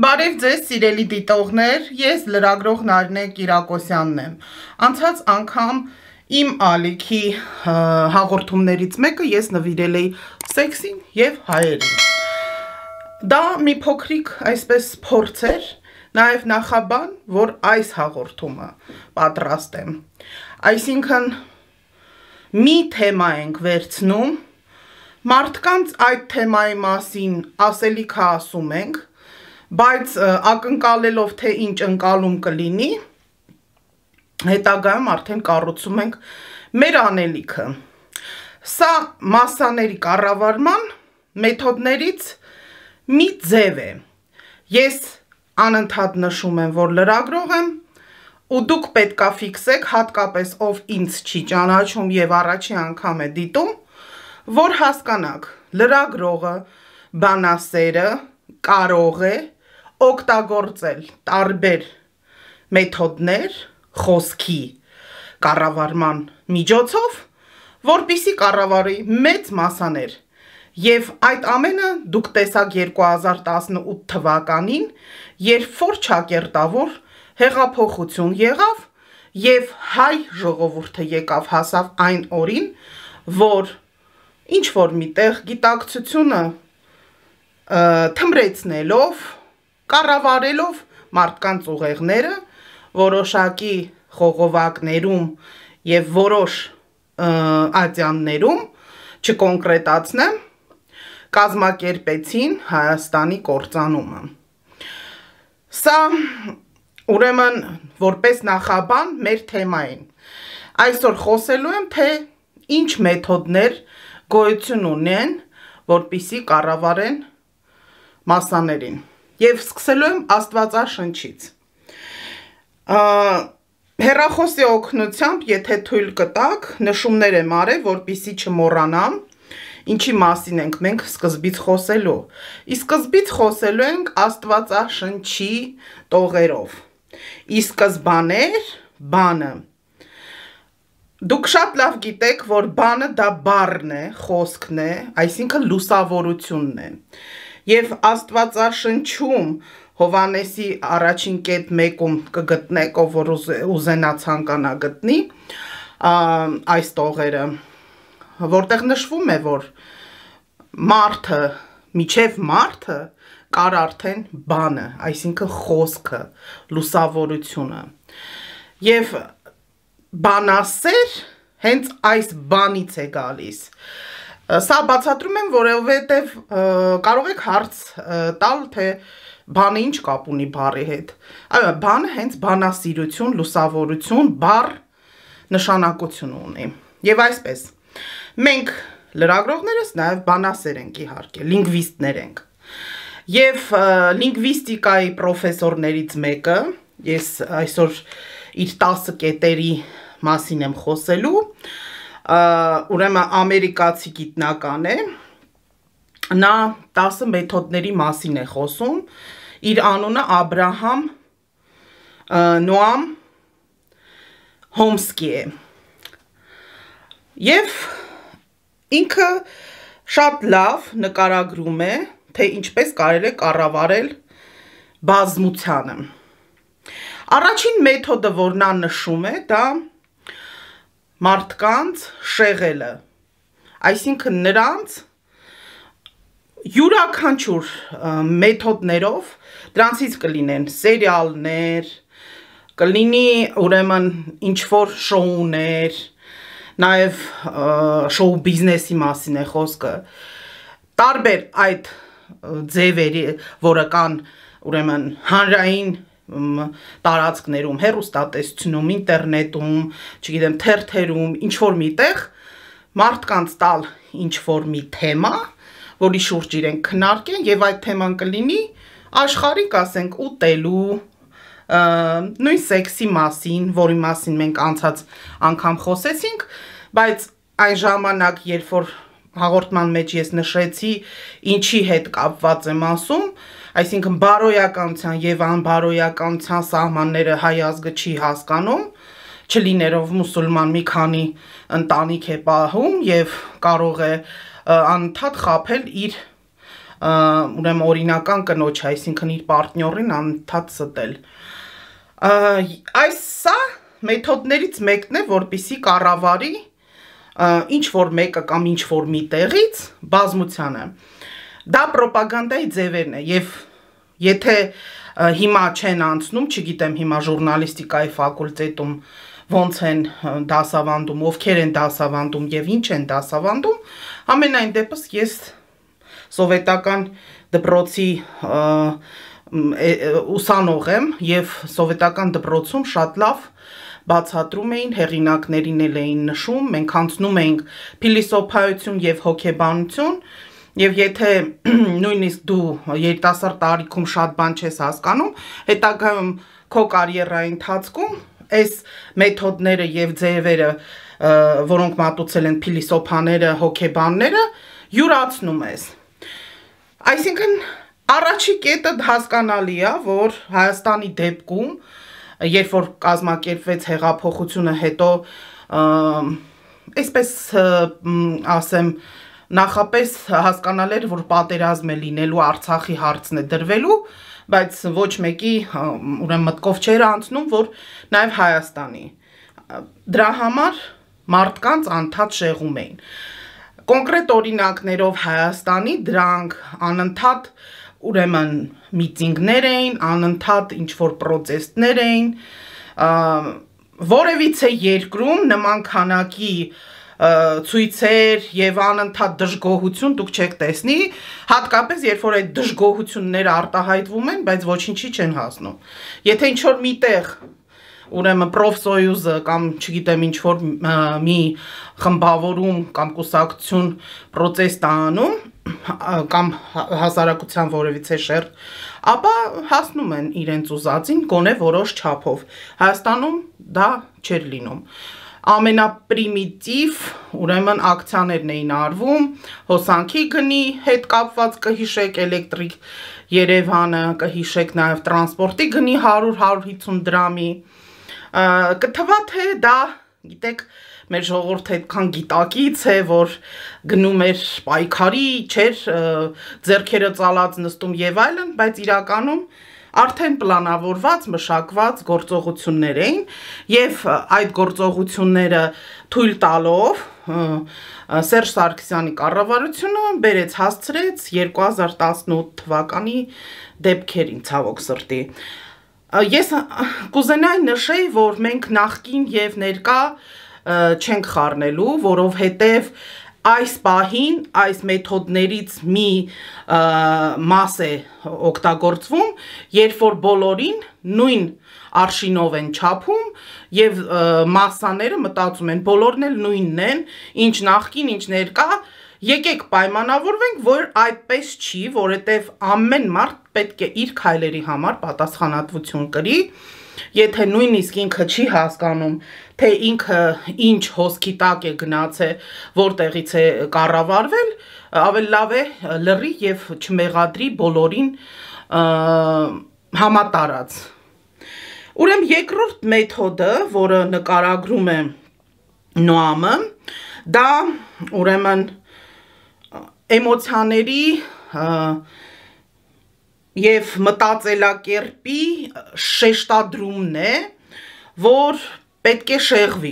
Բարև ձեզ սիրելի դիտողներ, ես լրագրող Նարինե Կիրակոսյանն եմ։ Անցած անգամ իմ ալիքի հաղորդումներից մեկը ես նվիրել էի սեքսին եւ հայերին։ Դա մի փոքրիկ այսպես փորձ էր, նաեւ նախաբան, որ այս հաղորդումը պատրաստ եմ։ Այսինքն մի թեմա ենք վերցնում, մարդկանց այդ թեմայի մասին ասելիքա ասում ենք, բայց ակնկալելով թե ինչ ընկալում կլինի, հետագայում արդեն կառուցում ենք մեր անելիքը։ Սա massաների կառավարման մեթոդներից մի ձև է։ Ես անընդհատ նշում եմ, որ լրագրող եմ, ու դուք պետքա ֆիքսեք հատկապես ով ինձ չի ճանաչում եւ առաջի անգամ է դիտում, որ հասկանաք, լրագրողը, բանասերը կարող է օգտագործել տարբեր մեթոդներ խոսքի կառավարման միջոցով, որբիսի կառավարի մեծ մասաներ։ Եվ այդ ամենը դուք տեսակ 2018 թվականին, երբ ֆոր ճակերտավոր հեղափոխություն եղավ եւ հայ ժողովուրդը եկավ հասավ այն օրին, որ ինչ որ միտեղ գիտակցությունը թմրեցնելով կառավարելով մարդկանց ուղեղները, որոշակի խողովակներում եւ որոշ ատյաններում, չկոնկրետացնեմ, կազմակերպեցին Հայաստանի կործանումը։ Սա ուրեմն որպես նախաբան մեր թեմային։ Այսօր խոսելու եմ, թե ինչ մեթոդներ գոյություն ունեն, որպիսի կառավարեն մասաներին եւ սկսելու եմ Աստվածաշնչից։ Հերախոսի օգնությամբ, եթե թույլ կտակ, նշումներ եմ արել, որpիսի չմոռանամ, ինչի մասին ենք մենք սկզբից խոսելու։ Իսկ սկզբից խոսելու ենք Աստվածաշնչի տողերով։ Ի սկզբաներ բանը Դուք շատ լավ գիտեք, որ բանը դա բառն է, խոսքն է, այսինքն լուսավորությունն է եւ Աստվածաշնչում Հովանեսի առաջին կետ 1-ում կգտնեք, ով որ ուզենա ցանկանա գտնի այս տողերը, որտեղ նշվում է, որ մարդը, միջև մարդը կար արդեն բանը, այսինքն խոսքը, լուսավորությունը։ Եվ բանասեր հենց այս բանից է գալիս։ Ա, Սա բացատրում եմ, որովհետև կարող եք հարց տալ, թե բանը ինչ կապ ունի բարի հետ։ Այո, բանը հենց բանասիրություն, լուսավորություն, բար նշանակություն ունի։ Եվ այսպես։ Մենք լրագրողներս նաև բանասեր ենք իհարկե, լինգվիստներ ենք։ Եվ լինգվիստիկայի պրոֆեսորներից մեկը, ես այսօր իր 10 կետերի մասին եմ խոսելու, ուրեմն ամերիկացի գիտնական է նա 10 մեթոդների մասին է խոսում իր անունը Աբ รา համ Նոամ Հոմսկի է եւ ինքը շատ լավ նկարագրում է թե ինչպես կարելի է կառավարել բազմությանը առաջին մեթոդը որ նա նշում է դա մարդկանց շեղելը։ Այսինքն նրանց յուրաքանչյուր մեթոդներով դրանցից կլինեն սերիալներ, կլինի ուրեմն ինչ որ շոուներ, նաև շոու բիզնեսի մասին է խոսքը։ Տարբեր այդ ձևերի, որը կան ուրեմն հանրային տարածքներում, հերոստատեսությունում, ինտերնետում, չգիտեմ, թերթերում, ինչ որ միտեղ մարդկանց տալ ինչ որ մի թեմա, որի շուրջ իրենք քնարկեն եւ այդ թեման կլինի աշխարհիկ, ասենք, ուտելու, նույն սեքսի մասին, որի մասին մենք անցած անգամ խոսեցինք, բայց այն ժամանակ, երբ որ հաղորդման մեջ ես նշեցի, ինչի հետ կապված եմ ասում, այսինքն բարոյականության եւ անբարոյականության սահմանները հայ ազգը չի հասկանում, չլիներով մուսուլման մի քանի ընտանիք է պահում եւ կարող է անընդհատ խაფել իր ուրեմն օրինական կնոջ, այսինքն իր պարտներին անընդհատ ստել։ Այս սա մեթոդներից մեկն է, որբիսի կառավարի ինչ որ մեկը կամ ինչ որ մի տեղից բազմությանը։ Դա ռոպագանդայի ձևերն է եւ եթե հիմա չեն անցնում, չգիտեմ հիմա ժուրնալիստիկայի ֆակուլտետում ոնց են դասավանդում, ովքեր են դասավանդում եւ ինչ են դասավանդում, ամենայն դեպս ես սովետական դպրոցի ուսանող եմ եւ սովետական դպրոցում շատ լավ բացատրում էին, հեղինակներին էլ էին նշում, մենք անցնում էինք փիլիսոփայություն եւ հոգեբանություն, Եվ եթե նույնիսկ դու երիտասարդ տարիքում շատ բան չես հասկանում, հետագայում քո կարիերայի ընթացքում այս մեթոդները եւ ձևերը, որոնք մատուցել են փիլիսոփաները, հոգեբանները, յուրացնում ես։ Այսինքն առաջի կետը հասկանալի է, որ Հայաստանի դեպքում, երբ որ կազմակերպվեց հեղափոխությունը, հետո այսպես ասեմ, նախապես հասկանալ էր, որ պատերազմ է լինելու Արցախի հարցն է դրվելու, բայց ոչ մեկի ուրեմն մտքով չէր անցնում, որ նաև Հայաստանի։ Դրա համար մարդկանց անդադ շեղում էին։ Կոնկրետ օրինակներով Հայաստանի դրանք անընդհատ ուրեմն միտինգներ էին, անընդհատ ինչ որ պրոցեսներ էին, որևիցե երկրում նման քանակի ցույցեր եւ անընդհատ դժգոհություն դուք չեք տեսնի, հատկապես երբ որ այդ դժգոհությունները արտահայտվում են, բայց ոչինչի չեն հասնում։ Եթե ինչ որ միտեղ ուրեմն պրոֆսոյուզը կամ չգիտեմ ինչ որ մի խմբավորում կամ կուսակցություն process տանում կամ հա-, հասարակության որևիցե շեր, ապա հասնում են իրենց ուզածին գոնե որոշ չափով։ Հայաստանում դա չէր լինում ամենապրիմիտիվ, ուրեմն ակցիաներն էին արվում, հոսանքի գնի հետ կապված կհիշեք էլեկտրիկ Երևանը, կհիշեք նաև տրանսպորտի գնի 100-150 դրամի։ Կթվա թե դա, գիտեք, մեր ժողովուրդ այդքան գիտակից է, որ գնում էր պայքարի, չէր ձերքերը ծալած նստում եւ այլն, բայց իրականում արդեն պլանավորված, մշակված գործողություններ էին եւ այդ գործողությունները թույլ տալով Սերժ Սարգսյանի կառավարությունը բերեց հասցրեց 2018 թվականի դեպքերին ցավոք սրտի։ Ես կուզենայի նշեի, որ մենք նախքին եւ ներկա չենք խառնելու, որովհետեւ այս պահին այս մեթոդներից մի մաս է օգտագործվում, երբ որ բոլորին նույն արշինով են չափում եւ massաները մտածում են բոլորն էլ նույնն են, ինչ նախքին, ինչ ներկա, եկեք պայմանավորվենք, որ այդպես չի, որովհետեւ ամեն մարդ պետք է իր քայլերի համար պատասխանատվություն կրի, եթե նույնիսկ ինքը չի հասկանում, թե ինքը ինչ հոսքի տակ է գնաց է, որտեղից է կառավարվել, ավել լավ է լրի եւ չմեղադրի բոլորին համատարած։ Ուրեմն երկրորդ մեթոդը, որը նկարագրում է Նոամը, դա ուրեմն էմոցիաների եւ մտածելակերպի շեշտադրումն է, որ պետք է շեղվի։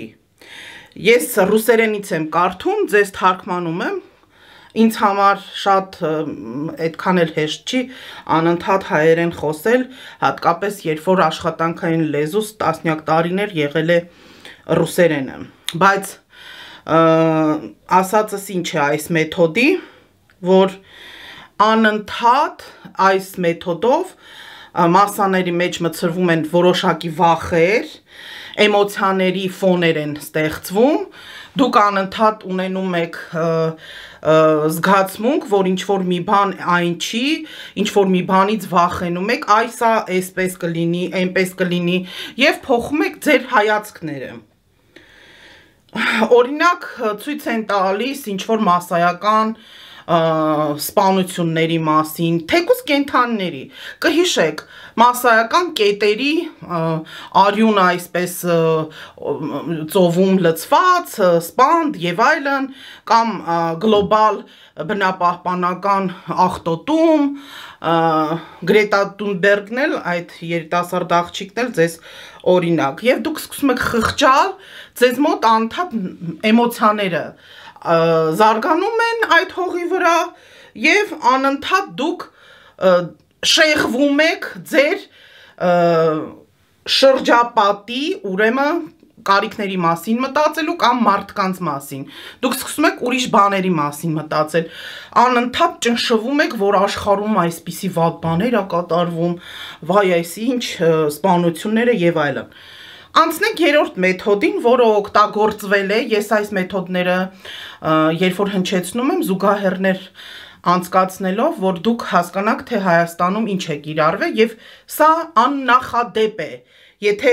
Ես ռուսերենից եմ կարդում, ձեզ թարգմանում եմ, ինձ համար շատ այդքան էլ հեշտ չի անընդհատ հայերեն խոսել, հատկապես երբ որ աշխատանքային լեզուս տասնյակ տարիներ եղել է ռուսերենը։ Բայց ասածս ինչ է այս մեթոդի, որ անընդհատ այս մեթոդով մասաների մեջ մցրվում են որոշակի վախեր, էմոցիաների ֆոներ են ստեղծվում, դուք անընդհատ ունենում եք զգացմունք, որ ինչ որ մի բան այն չի, ինչ որ մի բանից վախենում եք, այսա այսպես կլինի, այնպես կլինի եւ փոխում եք ձեր հայացքները։ Օրինակ ցույց են տալիս ինչ որ մասսայական սպանությունների մասին, թեկուս կենթանների։ Կհիշեք, մասսայական կետերի արյունը այսպես ծովում լցված, սպանդ եւ այլն կամ գլոբալ բնապահպանական ախտոտում Գրետա Թունբերգն էլ այդ երիտասարդ աղջիկն էլ ձեզ օրինակ եւ դուք սկսում եք խղճալ ձեզ մոտ անթափ էմոցիաները զարգանում են այդ հողի վրա եւ անընդհատ դուք շեղվում եք ձեր շրջապատի, ուրեմն կարիքների մասին մտածելու կամ մարդկանց մասին։ Դուք սկսում եք ուրիշ բաների մասին մտածել։ Անընդհատ ճնշվում եք, որ աշխարհում այսպիսի վատ բաներ է կատարվում, վայ, այս ինչ սպանությունները եւ այլն։ Անցնենք երրորդ մեթոդին, որը օգտագործվել է, ես այս մեթոդները երբ որ հնչեցնում եմ զուգահեռներ անցկացնելով, որ դուք հասկանաք, թե Հայաստանում ինչ է կիրառվել եւ սա աննախադեպ է։ Եթե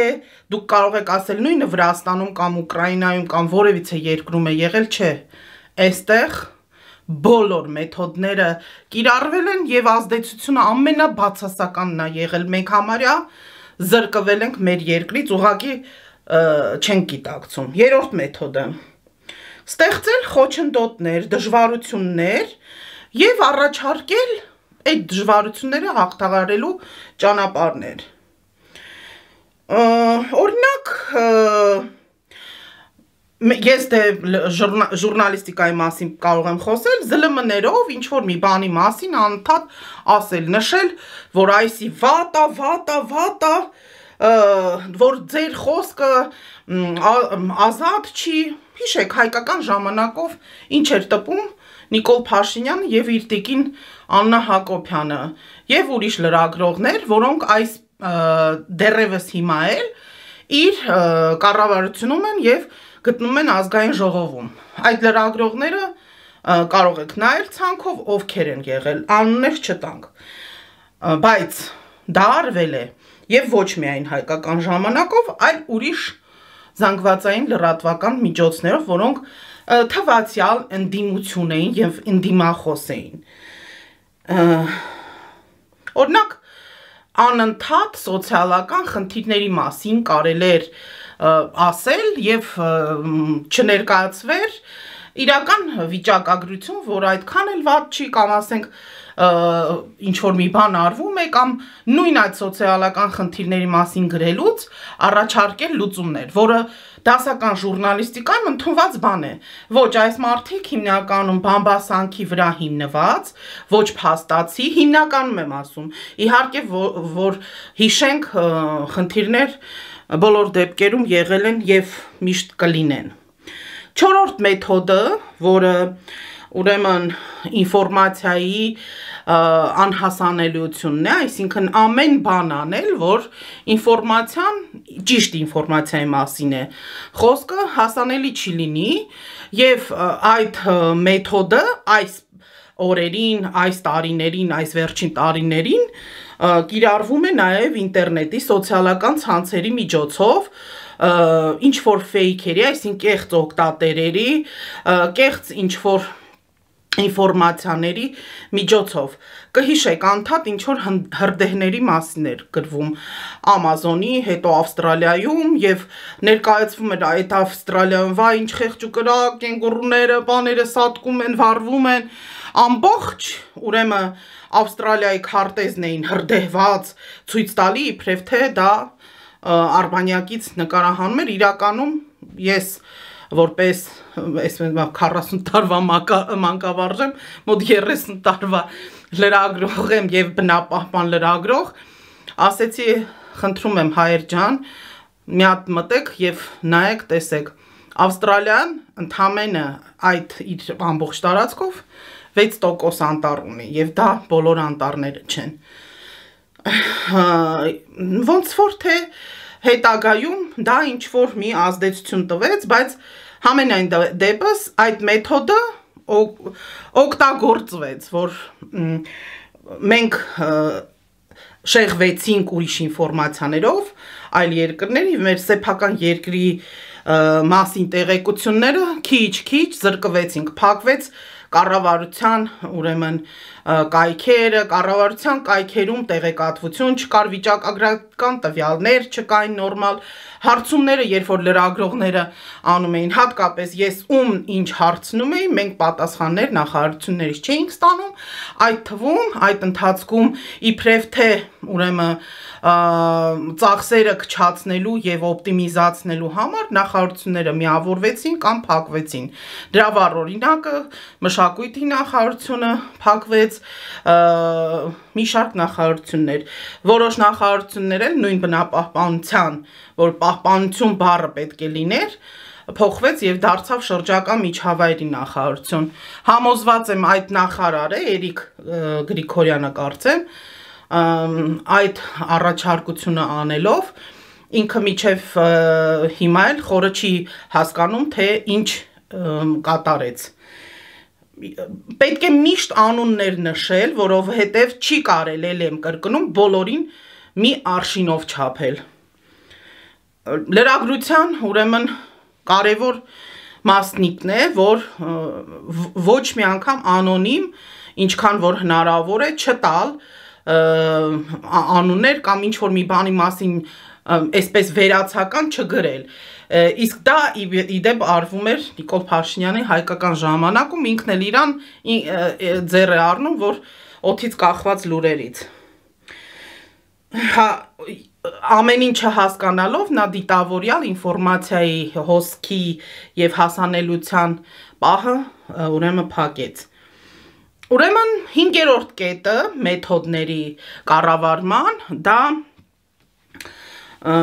դուք կարող եք ասել նույնը Վրաստանում կամ Ուկրաինայում կամ որևիցե երկրում է եղել, չէ։ Այստեղ բոլոր մեթոդները կիրառվել են եւ ազդեցությունը ամենաբացասականն է եղել մենք համարյա զրկվել ենք մեր երկրից, ուղակի չենք գիտակցում։ Երորդ մեթոդը ստեղծել խոչընդոտներ, դժվարություններ եւ առաջարկել այդ դժվարությունները հաղթահարելու ճանապարհներ։ Օրինակ, ես դե ժուրնալիստիկայի մասին կարող եմ խոսել, ԶԼՄ-ներով ինչ որ մի բանի մասին անդադ ասել, նշել, որ այսի վատա, վատա, վատա, որ ձեր խոսքը ազատ չի, հիշեք հայկական ժամանակով ինչ էր տպում Նիկոլ Փաշինյան եւ իր տիկին Աննա Հակոբյանը եւ ուրիշ լրագրողներ, որոնք այս դերևս հիմա էլ իր կառավարությունում են եւ և գտնում են ազգային ժողովում։ Այդ լրագրողները կարող եք նայել ցանկով ովքեր են եղել, անուններ չտանք։ Բայց դա արվել է եւ ոչ միայն հայկական ժամանակով, այլ ուրիշ զանգվածային լրատվական միջոցներով, որոնք թվացial ընդդիմություն էին եւ ընդդիմախոս էին։ Օրինակ անընդհատ սոցիալական խնդիրների մասին կարելի էր ասել եւ չներկայացվեր իրական վիճակագրություն, որ այդքան էլ վատ չի կամ ասենք ինչ որ մի բան արվում է կամ նույն այդ սոցիալական խնդիրների մասին գրելուց առաջարկել լուծումներ, որը դասական ժուրնալիստիկան ընդունված բան է։ Ոչ այս մարդիկ հիմնականում բամբասանքի վրա հիմնված, ոչ փաստացի, հիմնականում եմ ասում։ Իհարկե որ, որ հիշենք խնդիրներ, որ, բոլոր դեպքերում եղել են եւ միշտ կլինեն։ Չորրորդ մեթոդը, որը ուրեմն ինֆորմացիայի անհասանելիությունն է, այսինքն ամեն բան անել, որ ինֆորմացիան ճիշտ ինֆորմացիայի մասին է։ Խոսքը հասանելի չի լինի եւ այդ մեթոդը այս օրերին, այս տարիներին, այս վերջին տարիներին կիրառվում է նաև ինտերնետի սոցիալական ցանցերի միջոցով ինչ որ ֆեյքերի, այսինքն կեղծ օկտատերերի, կեղծ ինչ որ ինֆորմացիաների միջոցով կհիշեք անդադ ինչ որ հրդեհների մասին էր գրվում Amazon-ի, հետո Ավստրալիայում եւ ներկայացվում էր այդ Ավստրալիայում, վա ինչ խեղճ ու կրակ, կենգուրուները, բաները սատկում են, վառվում են, ամբողջ ուրեմն Ավստրալիայի քարտեզն էին հրդեհված ցույց տալի, իբրև թե դա արբանյակից նկարահանում էր իրականում ես որպես այս 40 տարվա մանկավարժ եմ, մոտ 30 տարվա լրագրող եմ եւ բնապահպան լրագրող, ասեցի խնդրում եմ հայեր ջան, մի հատ մտեք եւ նայեք, տեսեք։ Ավստրալիան ընդամենը այդ իր ամբողջ տարածքով 6% անտառ ունի եւ դա բոլոր անտառները չեն։ Ոնց որ թե հետագայում դա ինչ որ մի ազդեցություն տվեց, բայց համենայն դե-, դեպս այդ մեթոդը օգտագործվեց, որ մենք շեղվեցինք ուրիշ ինֆորմացիաներով այլ երկրների մեր սեփական երկրի մասին տեղեկությունները քիչ-քիչ զրկվեցինք, փակվեց -քիչ, կառավարության ուրեմն կայքերը, կառավարության կայքերում տեղեկատվություն չկար, վիճակագրական տվյալներ չկային նորմալ, հարցումները, երբ որ լրագրողները անում էին, հատկապես ես ում ինչ հարցնում էի, մենք պատասխաններ նախարարություններից չէինք ստանում, այդ թվում այդ ընթացքում իբրև թե ուրեմն ծախսերը քչացնելու եւ օպտիմիզացնելու համար նախարարությունները միավորվեցին կամ փակվեցին։ Դրա վառ օրինակը մշակույթի նախարարությունը փակվեց, մի շարք նախարարություններ։ Որոշ նախարարություններ էլ նույն բնապահպանության, որ պահպանություն բառը պետք է լիներ, փոխվեց եւ դարձավ շրջակա միջավայրի նախարարություն։ Համոզված եմ այդ նախարարը Էրիկ Գրիգորյանը կարծեմ, այդ առաջարկությունը անելով ինքը միջև հիմա էլ խորը չի հասկանում թե ինչ կատարեց պետք է միշտ անուններ նշել, որովհետև չի կարել էլ եմ կրկնում բոլորին մի արշինով չափել։ Լրագրության ուրեմն կարևոր մասնիկն է, որ ոչ մի անգամ անոնիմ, ինչքան որ հնարավոր է, չտալ անուններ կամ ինչ որ մի բանի մասին այսպես վերացական չգրել։ Իսկ դա իդեպ արվում էր Նիկոլ Փաշինյանի հայկական ժամանակում ինքն էլ իրան ձեռ է առնում, որ օթից կախված լուրերից։ Հա ամեն ինչը հասկանալով նա դիտավորյալ ինֆորմացիայի հոսքի եւ հասանելիության պահը ուրեմն փակեց։ Ուրեմն 5-րդ կետը մեթոդների կառավարման դա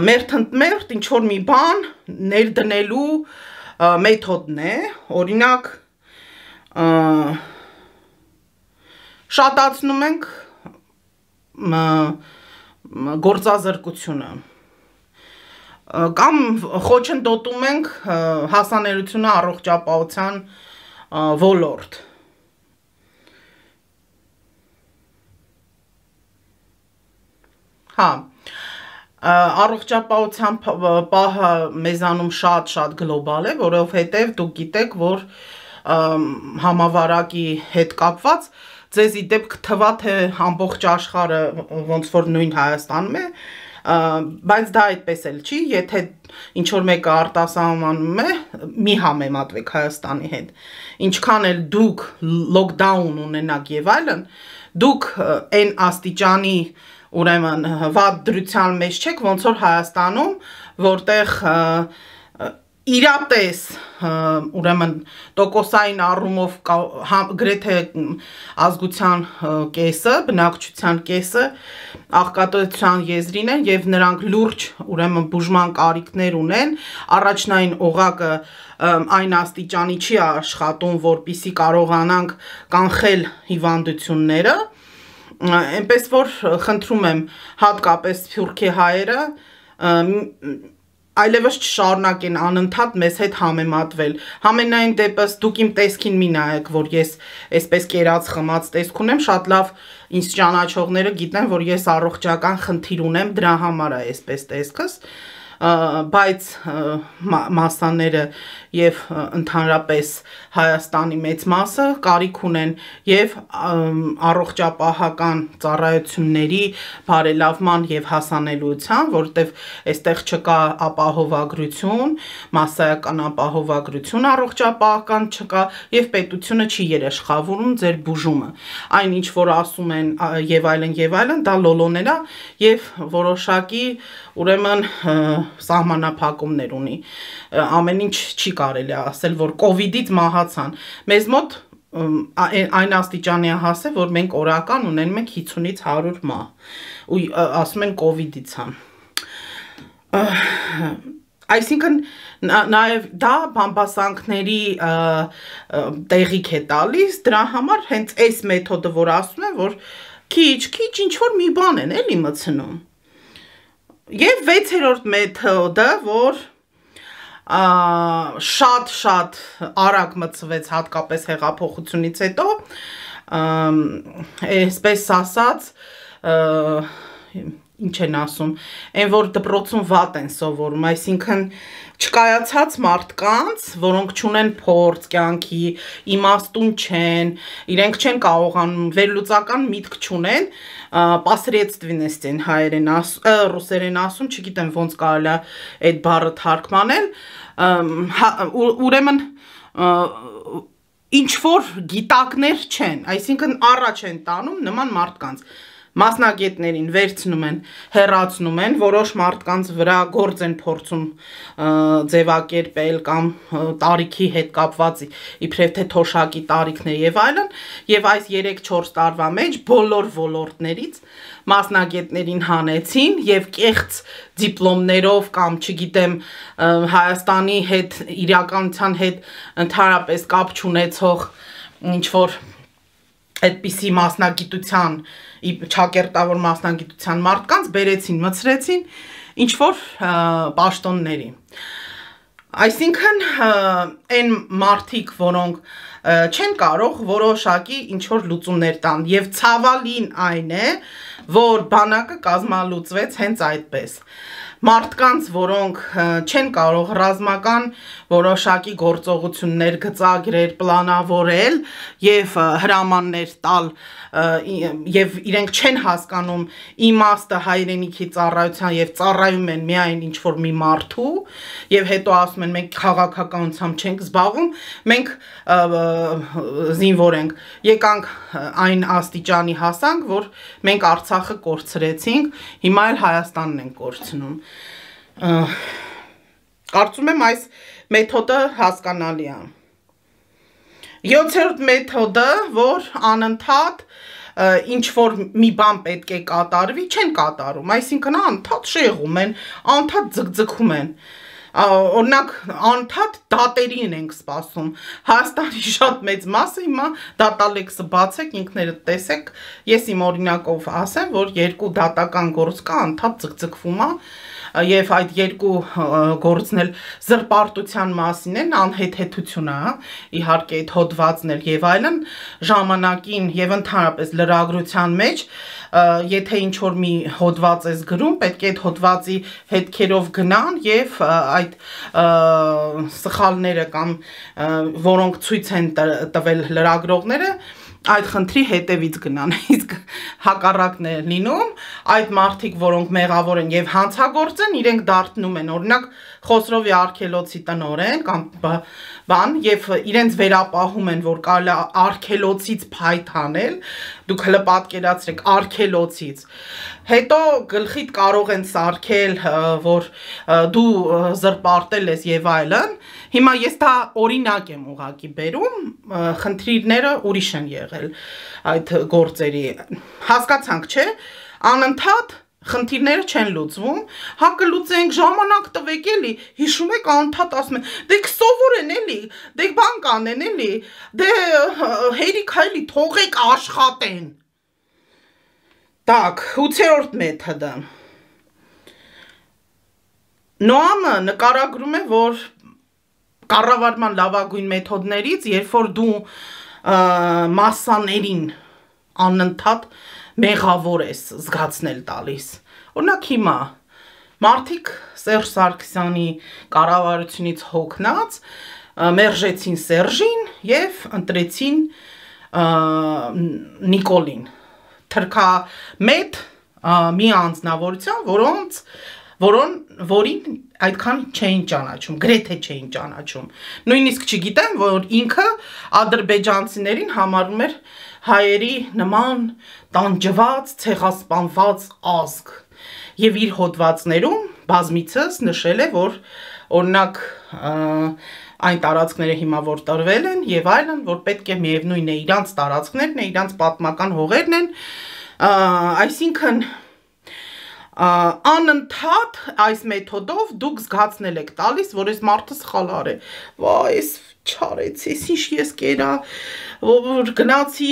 մերթ մերթ ինչ որ մի բան ներդնելու մեթոդն է, օրինակ շատացնում ենք գործազրկությունը կամ խոչընդոտում ենք հասաներությունը առողջապահության ոլորտ հա առողջապահության պահը մեզանում շատ-շատ գլոբալ է, որովհետև դուք գիտեք, որ համավարակի հետ կապված ձեզի դեպք թվա թե ամբողջ աշխարը ոնց որ նույն Հայաստանում է, բայց դա այդպես էլ չի, եթե ինչ որ մեկը արտասահմանում է, մի համեմատվեք Հայաստանի հետ։ Ինչքան էլ դուք լոկդաուն ունենաք եւ այլն, դուք այն աստիճանի ուրեմն վատ դրության մեջ չեք, ոնց որ Հայաստանում, որտեղ իրապես ուրեմն տոկոսային առումով հա, գրեթե ազգության կեսը, բնակչության կեսը աղքատության եզրին են եւ նրանք լուրջ ուրեմն բուժման կարիքներ ունեն, առաջնային օղակը այն աստիճանի չի աշխատում, որpիսի կարողանանք կանխել հիվանդությունները այնպես որ խնդրում եմ հատկապես Փյուրքի հայերը այլևս չշարունակեն անընդհատ մեզ հետ համեմատվել։ Համենայն դեպս դուք իմ տեսքին մի նայեք, որ ես այսպես կերած խմած տեսք ունեմ, շատ լավ ինձ ճանաչողները գիտեն, որ ես առողջական խնդիր ունեմ, դրա համար է այսպես տեսքս բայց մասաները եւ ընդհանրապես Հայաստանի մեծ մասը կարիք ունեն եւ առողջապահական ծառայությունների բարելավման եւ հասանելիության, որտեւ այստեղ չկա ապահովագրություն, massայական ապահովագրություն առողջապահական չկա եւ պետությունը չի երաշխավորում ձեր բուժումը։ Այն ինչ որ ասում են եւ այլն եւ այլն, դա լոլոներ է եւ որոշակի ուրեմն սահմանափակումներ ունի։ Ամեն ինչ չի կարող կարելի ասել, որ COVID-ից մահացան։ Մեզ մոտ այն աստիճանի հասե, որ մենք օրական ունենում ենք 50-ից 100 մահ։ Ու ասում են COVID-ից է։ հա։ Այսինքն նաև դա բամբասանքների տեղիք է տալիս, դրա համար հենց այս մեթոդը, որ ասում են, որ քիչ-քիչ ինչ որ մի բան են էլի մցնում։ Եվ 6-րդ մեթոդը, որ շատ-շատ արագ մցվեց հատկապես հեղափոխությունից հետո այսպես ասած ինչ են ասում այն որ դպրոցում վատ են սովորում այսինքն և, չկայացած մարդկանց, որոնք չունեն փորձ կյանքի, իմաստուն չեն, իրենք չեն կարողանում վերլուծական միտք չունեն, посредственность են հայերեն ասում, ռուսերեն ասում, չգիտեմ ոնց կարելի է այդ բառը թարգմանել, հա, ուրեմն ինչ որ գիտակներ չեն, այսինքն առաջ են տանում նման մարդկանց մասնագետներին վերցնում են, հերացնում են, որոշ մարդկանց վրա գործ են փորձում ձևակերպել կամ տարիքի հետ կապված իբրև թե թոշակի տարիքն է եւ այլն, եւ այս 3-4 տարվա մեջ բոլոր ոլորտներից մասնագետներին հանեցին եւ կեղծ դիպլոմներով կամ չգիտեմ Հայաստանի հետ իրականության հետ ընդհանրապես կապ չունեցող ինչ որ այդպիսի մասնագիտության չակերտավոր մասնագիտության մարդկանց բերեցին, մցրեցին ինչ որ պաշտոնների։ Այսինքն այն մարդիկ, որոնք չեն կարող որոշակի ինչ որ լուծումներ տան եւ ցավալին այն է, որ բանակը կազմալուծվեց հենց այդպես։ Ա, մարդկանց, որոնք չեն կարող ռազմական որոշակի գործողություններ գծագրել, պլանավորել եւ հրամաններ տալ եւ իրենք չեն հասկանում իմաստը հայրենիքի ծառայության եւ ծառայում են միայն ինչ որ մի մարդու եւ հետո ասում են մենք քաղաքականությամբ չենք զբաղվում, մենք զինվոր ենք։ Եկանք այն աստիճանի հասանք, որ մենք Արցախը կորցրեցինք, հիմա էլ Հայաստանն ենք կորցնում։ Կարծում եմ այս մեթոդը հասկանալի է։ Յոթերդ մեթոդը, որ անընդհատ ինչ որ մի բան պետք է կատարվի, չեն կատարում, այսինքն անընդհատ շեղում են, անընդհատ ձգձգում են։ Օրինակ, անընդհատ դատերին ենք սպասում։ Հայաստանի շատ մեծ մասը հիմա դատալեքսը բացեք, ինքներդ տեսեք։ Ես իմ օրինակով ասեմ, որ երկու դատական գործ կա, անընդհատ ձգձգվում է, ձգ եւ այդ երկու գործն էլ զրպարտության մասին են, անհեթեթությունը, իհարկե այդ հոդվածն էլ եւ այլն ժամանակին եւ ընդհանրապես լրագրության մեջ եթե ինչ որ մի հոդված ես գրում, պետք է այդ հոդվածի հետքերով գնան եւ այդ սխալները կամ որոնք ցույց են տվել լրագրողները, այդ խնդրի հետևից գնան։ Իսկ հակառակն է լինում, այդ մարդիկ, որոնք մեղավոր են եւ հանցագործ են, իրենք դարթնում են, օրինակ Խոսրովի արքելոցի տնորեն կամ բան, եւ իրենց վերապահում են, որ կարելի արքելոցից փայթանել, դուք հլը պատկերացրեք արքելոցից հետո գլխիդ կարող են սարքել որ դու զրպարտել ես եւ այլն հիմա ես դա օրինակ եմ ուղակի բերում խնդիրները ուրիշ են եղել այդ գործերի հասկացանք չէ անընդհատ խնդիրները չեն լուծվում, հա կլուծենք, ժամանակ տվեք էլի, հիշում եք անդհատ ասում են, դե կսովորեն էլի, դե բան կանեն էլի, դե հերիք հայլի թողեք աշխատեն։ Так, 8-րդ մեթոդը։ Նոամը նկարագրում է, որ կառավարման լավագույն մեթոդներից, երբ որ դու մասսաներին անընդհատ մեղավոր ես զգացնել տալիս։ Օրինակ հիմա մարդիկ Սերժ Սարգսյանի կառավարությունից հոգնած մերժեցին Սերժին եւ ընտրեցին Նիկոլին թրքա մետ մի անձնավորություն, որոնց որոն որին այդքան չէին ճանաչում, գրեթե չէին ճանաչում։ Նույնիսկ չգիտեմ, որ ինքը ադրբեջանցիներին համարում էր հայերի նման տանջված, ցեղասպանված ազգ։ Եվ իր հոդվածներում բազմիցս նշել է, որ օրինակ այն տարածքները հիմա որ տրվել են եւ այլն, որ պետք է միևնույնն է իրանց տարածքներն է, իրանց պատմական հողերն են, այսինքն անընդհատ այս մեթոդով դուք զգացնել եք տալիս, որ այս մարդը սխալ արել։ Վայ, այս չարեցի, ինչ ես կերա, որ գնացի,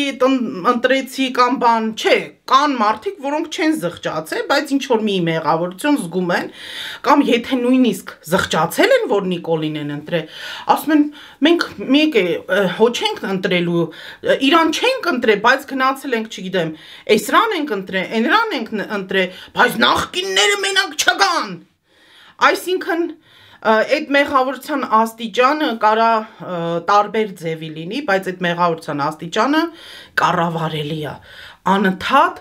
ընտրեցի կամ բան, չէ, կան մարդիկ, որոնք չեն զղջացել, բայց ինչ որ մի մեղավորություն զգում են, կամ եթե նույնիսկ զղջացել են, որ Նիկոլին են ընտրել, ասում են, մենք մեկ է հոչ ենք ընտրելու, իրան չենք ընտրել, բայց գնացել ենք, չգիտեմ, էսրան ենք ընտրել, այնրան ենք ընտրել, բայց նախկինները մենակ չկան։ Այսինքն այդ մեղավորության աստիճանը կարա տարբեր ձևի լինի, բայց այդ մեղավորության աստիճանը կառավարելի է։ Անընդհատ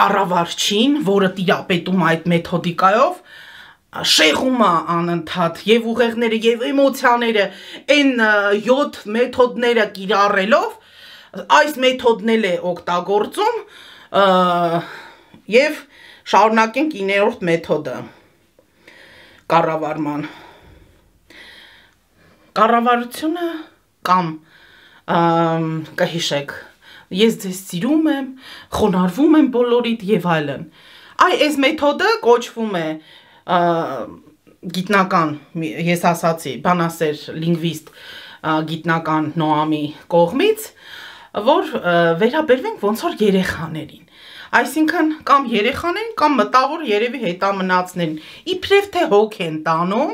կառավարչին, որը տիրապետում այդ մեթոդիկայով, շեղում է անընդհատ եւ ուղեղները եւ էմոցիաները այն 7 մեթոդները կիրառելով այս մեթոդն էլ է օգտագործում եւ շարունակենք 9-րդ մեթոդը կառավարման։ Կառավարությունը կամ կհիշեք, ես ձեզ սիրում եմ, խոնարհվում եմ բոլորիդ եւ այլն։ Այ այս մեթոդը կոչվում է գիտնական, ես ասացի, բանասեր լինգվիստ գիտնական Նոամի կողմից, որ վերաբերվենք ոնց որ երեխաներին այսինքն կամ երեխան են, կամ մտավոր երևի հետամնացներ են, իբրև թե հոգ են տանում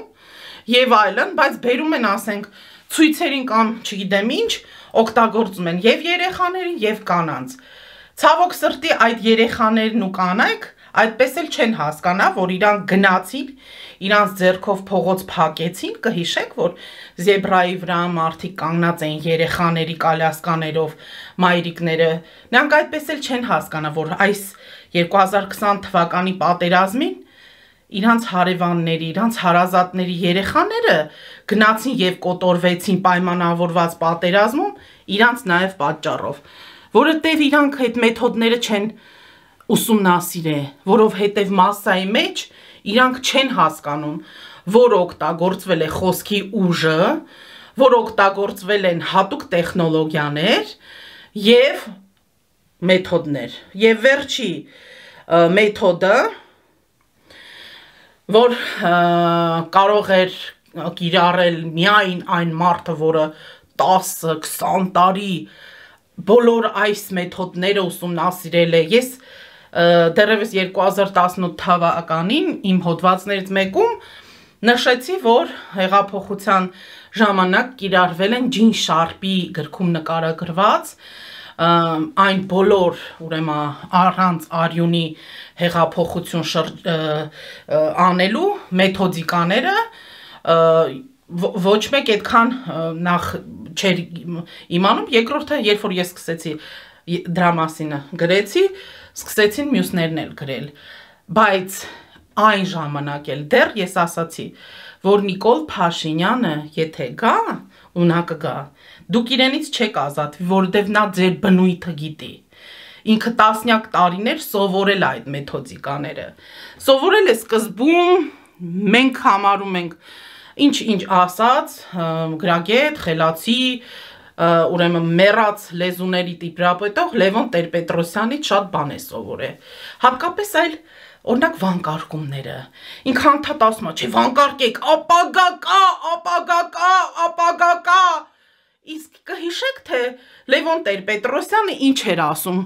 եւ այլն, բայց բերում են, ասենք, ցույցերին կամ չգիտեմ ինչ, օգտագործում են եւ երեխաներին, եւ կանանց։ Ցավոք սրտի այդ երեխաներն ու կանայք այդպես էլ չեն հասկանա, որ իրան գնացին, իրանց ձերքով փողոց փակեցին, կհիշեք, որ զեբրայի վրա մարդիկ կանգնած են երեխաների կալյասկաներով, մայրիկները, նրանք այդպես էլ չեն հասկանա, որ այս 2020 թվականի պատերազմին իրանց հարևանների, իրանց հարազատների երեխաները գնացին եւ կոտորվեցին պայմանավորված պատերազմում իրանց նաեւ պատճառով որովհետեւ իրանք այդ մեթոդները չեն ուսումնասիրե, որով հետև massայի մեջ իրանք չեն հասկանում, որ օգտագործվել է խոսքի ուժը, որ օգտագործվել են հատուկ տեխնոլոգիաներ եւ մեթոդներ։ Եվ վերջի մեթոդը, որ կարող էր կիրառել միայն այն մարդը, որը 10-20 տարի բոլոր այս մեթոդները ուսումնասիրել է։ Ես դեռևս 2018 թվականին իմ հոդվածներից մեկում նշեցի, որ հեղափոխության ժամանակ կիրառվել են Ջին Շարպի գրքում նկարագրված այն բոլոր ուրեմն առանց արյունի հեղափոխություն շր, անելու մեթոդիկաները ոչ մեկ այդքան նախ չէր իմանում երկրորդը երբ որ ես սկսեցի դրա մասին գրեցի Սկսեցին մյուսներն էլ գրել, բայց այն ժամանակ էլ դեռ ես ասացի, որ Նիկոլ Փաշինյանը եթե գա, ու նա կգա, դուք իրենից չեք ազատվի, որովհետև նա ձեր բնույթը գիտի ինքը տասնյակ տարիներ սովորել այդ մեթոդիկաները։ Սովորել է սկզբում մենք համարում ենք ինչ ինչ ասած գրագետ, խելացի, ուրեմն մեռած լեզուների տիպրապետող Լևոն Տեր-Պետրոսյանի շատ բան է սովորել։ Հատկապես այլ Օրինակ վանկարկումները։ Ինքան թա տասմա, չէ, վանկարկեք, ապագա կա, ապագա կա, ապագա կա։ Իսկ կհիշեք, թե Լևոն Տեր-Պետրոսյանը ինչ էր ասում։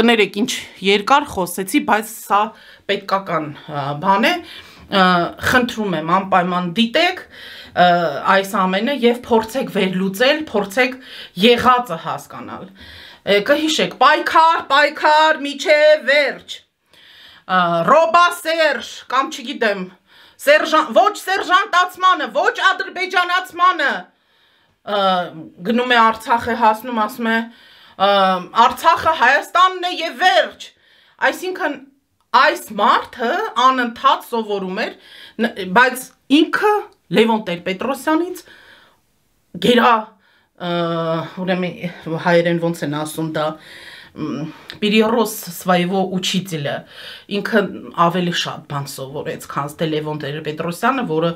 Կներեք, ինչ երկար խոսեցի, բայց սա պետքական բան է։ Խնդրում եմ անպայման դիտեք, այս ամենը եւ փորձեք վերլուծել, փորձեք եղածը հասկանալ։ Կհիշեք, պայքար, պայքար, միջև վերջ։ Ռոբա Սերժ կամ չգիտեմ, Սերժան, ոչ սերժանտացմանը, ոչ ադրբեջանացմանը գնում է Արցախ է հասնում, ասում է Արցախը Հայաստանն է եւ վերջ։ Այսինքն այս մարդը անընդհատ սովորում էր, բայց ինքը Լևոն Տեր-Պետրոսյանից գերա ուրեմն հայերեն ոնց են ասում դա Պիրիռոս своего учителя ինքը ավելի շատ բան սովորեց, քան դե Լևոն Տեր-Պետրոսյանը, որը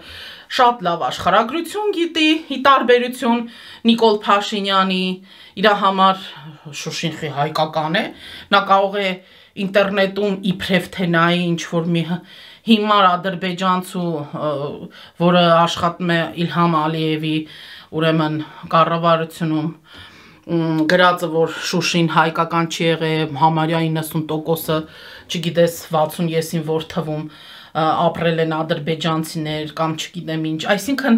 շատ լավ աշխարհագրություն գիտի, ի տարբերություն Նիկոլ Փաշինյանի, իր համար Շուշինխի հայկական է, նա կարող է ինտերնետում իբրև թե նայի ինչ որ մի հիմար ադրբեջանցու, որը աշխատում է Իլհամ Ալիևի ուրեմն կառավարությունում, գրածը, որ Շուշին հայկական չի եղել, համարյա 90%-ը, չգիտես 60 եսին որ թվում ապրել են ադրբեջանցիներ կամ չգիտեմ ինչ։ Այսինքն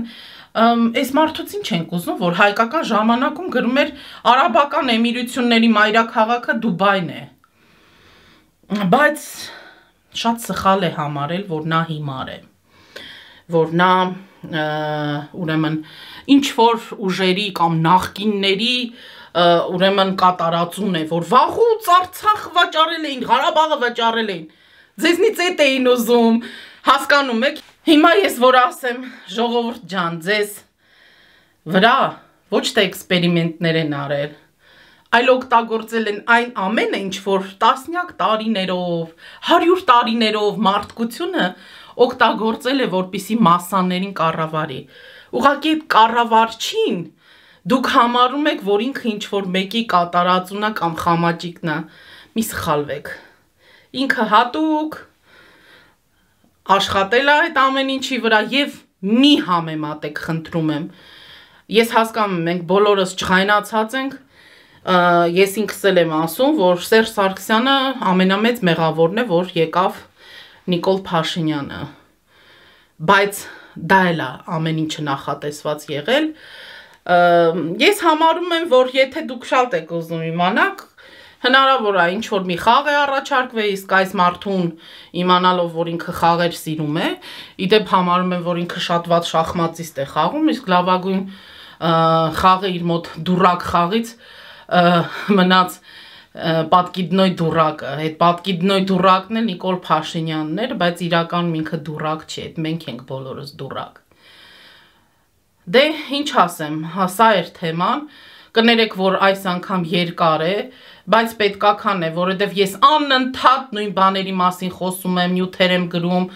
այս մարդուց ինչ ենք ուզում, որ հայկական ժամանակում գրում էր արաբական էմիրությունների մայրաքաղաքը Դուբայն է։ Բայց շատ սխալ է համարել, որ նա հիմար է, որ նա ուրեմն ինչ որ ուժերի կամ նախկինների ուրեմն կատարածուն է, որ վաղուց Արցախ վաճառել էին, Ղարաբաղը վաճառել էին։ Ձեզնից էտ էին ուզում, հասկանում եք։ Հիմա ես որ ասեմ, ժողովուրդ ջան, ձեզ վրա ոչ թե էքսպերիմենտներ են արել, այլ օգտագործել են այն ամենը, ինչ որ տասնյակ տարիներով, 100 տարիներով մարդկությունը օգտագործել է որպիսի massaներին կառավարի։ Ուղղակի այդ կառավարչին դուք համարում եք, որ ինքը ինչ որ մեկի կատարածունա կամ խամաճիկն է։ Մի սխալվեք։ Ինքը հատուկ աշխատել է այդ ամեն ինչի վրա եւ մի համեմատեք, խնդրում եմ։ Ես հասկանում եմ, մենք բոլորս չխայնացած ենք, ես ինքս էլ եմ ասում, որ Սերժ Սարգսյանը ամենամեծ մեղավորն է, որ եկավ Նիկոլ Փաշինյանը։ Բայց դա էլ է ամեն ինչը նախատեսված եղել։ Ես համարում եմ, որ եթե դուք շատ եք ուզում իմանալ, հնարավոր է ինչ որ մի խաղ է առաջարկվել, իսկ այս մարդուն իմանալով, որ ինքը խաղեր սիրում է, իդեպ համարում եմ, որ ինքը շատ ված շախմատիստ է խաղում, իսկ լավագույն խաղը իր մոտ դուրակ խաղից մնաց պատկիդնոյ դուրակը, այդ պատկիդնոյ դուրակն է Նիկոլ Փաշինյանն էր, բայց իրականում ինքը դուրակ չէ, այդ մենք ենք բոլորս դուրակ։ Դե ինչ ասեմ, հասա էր թեման, կներեք, որ այս անգամ երկար է, բայց պետքա քան է, որովհետև ես անընդհատ նույն բաների մասին խոսում եմ, նյութեր եմ գրում,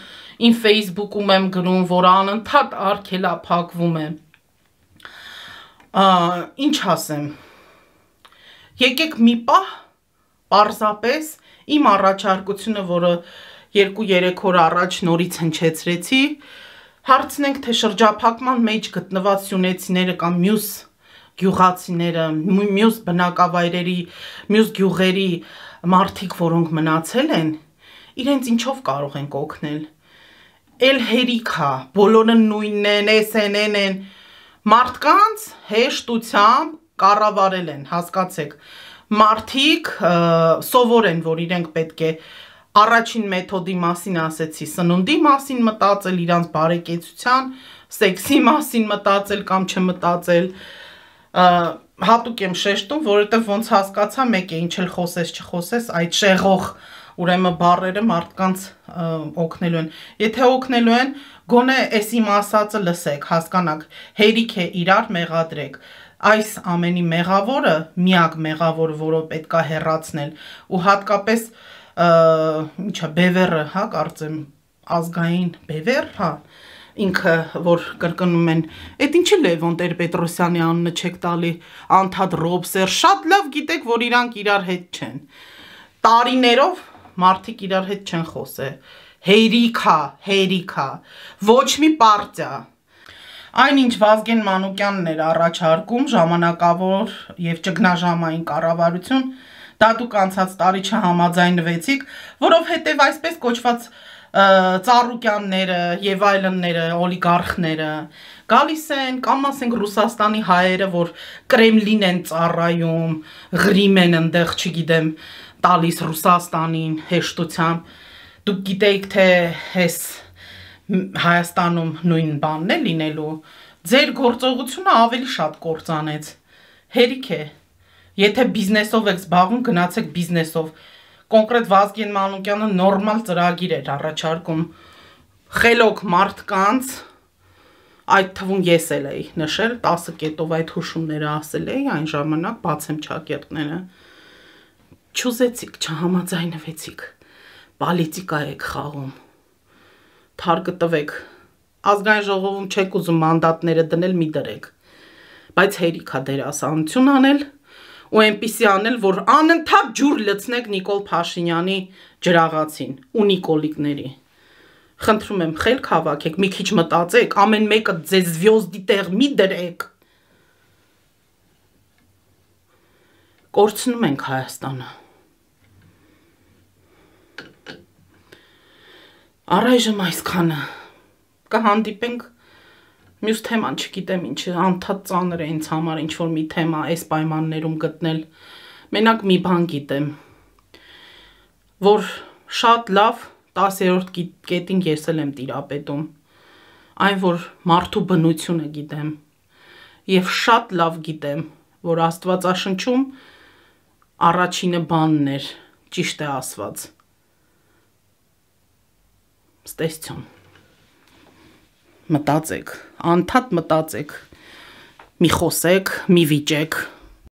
ին Facebook-ում եմ գրում, որ անընդհատ արգելափակվում է։ Ա, ինչ ասեմ, Եկեք մի պահ պարզապես իմ առաջարկությունը, որը 2-3 օր առաջ նորից հնչեցրեցի, հարցնենք, թե շրջափակման մեջ գտնված սյունեցիները կամ մյուս գյուղացիները, մյուս բնակավայրերի, մյուս գյուղերի մարդիկ, որոնք մնացել են, իրենց ինչով կարող ենք օգնել։ Էլ հերիքա, հա, բոլորը նույնն են, էս են, են, են, մարդկանց հեշտությամբ կառավարել են, հասկացեք։ Մարդիկ սովոր են, որ իրենք պետք է առաջին մեթոդի մասին ասեցի, սնունդի մասին մտածել, իրանց բարեկեցության, սեքսի մասին մտածել կամ չմտածել, հատուկ եմ շեշտում, որովհետև ոնց հասկացա, մեկ է ինչ էլ խոսես, չխոսես, այդ շեղող ուրեմն բարերը մարդկանց օգնելու են։ Եթե օգնելու են, գոնե այս իմ ասածը լսեք, հասկանաք, հերիք է իրար մեղադրեք այս ամենի մեղավորը, միակ մեղավոր, որը պետքա հեռացնել ու հատկապես ինչա բևերը, հա, կարծեմ ազգային բևեր, հա, ինքը որ կրկնում են այդ ինչի Լևոն Տեր-Պետրոսյանի անունը չեք տալի անթադ ռոբսեր շատ լավ գիտեք որ իրանք իրար հետ չեն տարիներով մարդիկ իրար հետ չեն խոսել հերիքա հերիքա ոչ մի պարտիա Այնինչ Վազգեն Մանուկյանն էր առաջարկում ժամանակավոր եւ ճգնաժամային կառավարություն, դա դուք անցած տարի չհամաձայնվեցիք, որովհետեւ այսպես կոչված ծառուկյանները եւ այլնները, օլիգարխները գալիս են կամ ասենք Ռուսաստանի հայերը, որ Կրեմլին են ծառայում, ղրիմ են այնտեղ, չգիտեմ, տալիս Ռուսաստանին հեշտությամբ։ Դուք գիտեիք, թե հես Հայաստանում նույն բանն է լինելու, ձեր գործողությունը ավելի շատ կործանեց։ Հերիք է։ Եթե բիզնեսով եք զբաղվում, գնացեք բիզնեսով։ Կոնկրետ Վազգեն Մանուկյանը նորմալ ծրագիր էր առաջարկում խելոք մարդկանց այդ թվում ես էլ էի նշել 10 կետով այդ հուշումները ասել էի այն ժամանակ բացեմ ճակետները չուզեցիք չհամաձայնվեցիք պոլիտիկա եք խաղում թարգը տվեք։ Ազգային ժողովում չեք ուզում մանդատները դնել, մի դրեք։ Բայց հերիք է դերասանություն անել ու այնպիսի անել, որ անընդհատ ջուր լցնեք Նիկոլ Փաշինյանի ջրաղացին ու Նիկոլիկների։ Խնդրում եմ, խելք հավաքեք, մի քիչ մտածեք, ամեն մեկը ձեզ զվյոզդի տեղ մի դրեք։ Կորցնում ենք Հայաստանը։ Առայժմ այսքանը։ Կհանդիպենք մյուս թեման, չգիտեմ ինչ, անթաց ծանր է ինձ համար ինչ որ մի թեմա այս պայմաններում գտնել։ Մենակ մի բան գիտեմ, որ շատ լավ 10-րդ կետին եսել եմ տիրապետում։ Այն որ մարդու բնությունը գիտեմ եւ շատ լավ գիտեմ, որ Աստվածաշնչում առաջինը բանն էր, ճիշտ է ասված ստեսցում։ Մտածեք, անթատ մտածեք։ Մի խոսեք, մի վիճեք,